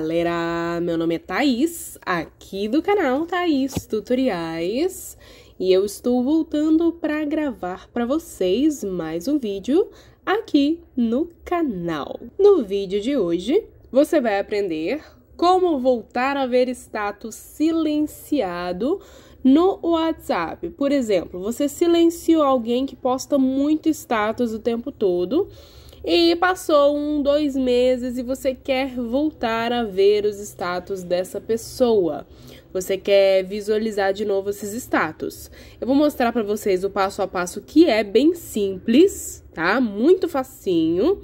galera! Meu nome é Thaís, aqui do canal Thaís Tutoriais, e eu estou voltando para gravar para vocês mais um vídeo aqui no canal. No vídeo de hoje, você vai aprender como voltar a ver status silenciado no WhatsApp. Por exemplo, você silenciou alguém que posta muito status o tempo todo, e passou um, dois meses e você quer voltar a ver os status dessa pessoa. Você quer visualizar de novo esses status. Eu vou mostrar para vocês o passo a passo que é bem simples, tá? Muito facinho.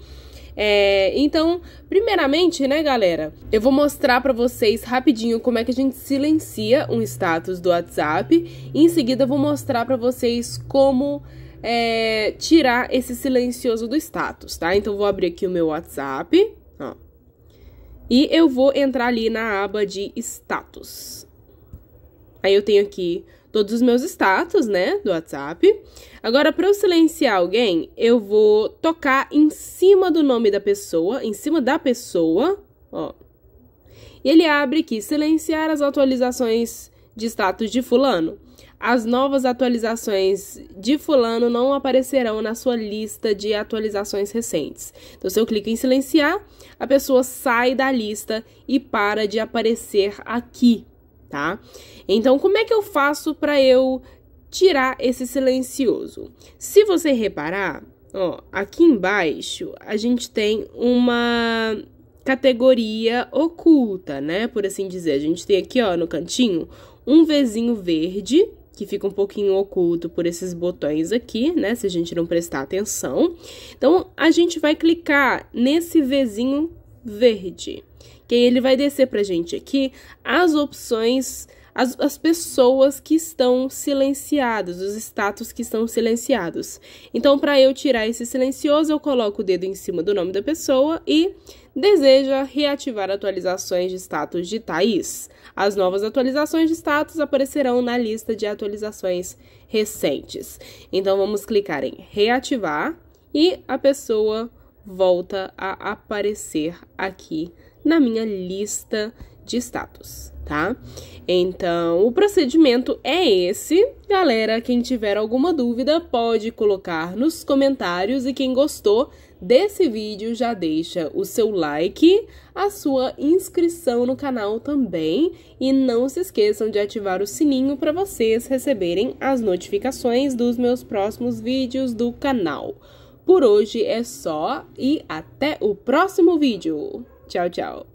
É, então, primeiramente, né, galera, eu vou mostrar para vocês rapidinho como é que a gente silencia um status do WhatsApp. em seguida, eu vou mostrar para vocês como é, tirar esse silencioso do status, tá? Então, vou abrir aqui o meu WhatsApp, ó. E eu vou entrar ali na aba de status. Aí eu tenho aqui todos os meus status, né, do WhatsApp. Agora, para eu silenciar alguém, eu vou tocar em cima do nome da pessoa, em cima da pessoa, ó. E ele abre aqui, silenciar as atualizações de status de fulano as novas atualizações de fulano não aparecerão na sua lista de atualizações recentes. Então, se eu clico em silenciar, a pessoa sai da lista e para de aparecer aqui, tá? Então, como é que eu faço para eu tirar esse silencioso? Se você reparar, ó, aqui embaixo a gente tem uma categoria oculta, né? Por assim dizer, a gente tem aqui, ó, no cantinho, um vizinho verde que fica um pouquinho oculto por esses botões aqui, né? Se a gente não prestar atenção. Então, a gente vai clicar nesse Vzinho verde, que aí ele vai descer pra gente aqui as opções as, as pessoas que estão silenciadas, os status que estão silenciados. Então, para eu tirar esse silencioso, eu coloco o dedo em cima do nome da pessoa e deseja reativar atualizações de status de Thaís. As novas atualizações de status aparecerão na lista de atualizações recentes. Então vamos clicar em reativar e a pessoa volta a aparecer aqui na minha lista de status, tá? Então, o procedimento é esse. Galera, quem tiver alguma dúvida, pode colocar nos comentários e quem gostou desse vídeo já deixa o seu like, a sua inscrição no canal também e não se esqueçam de ativar o sininho para vocês receberem as notificações dos meus próximos vídeos do canal. Por hoje é só e até o próximo vídeo. Tchau, tchau!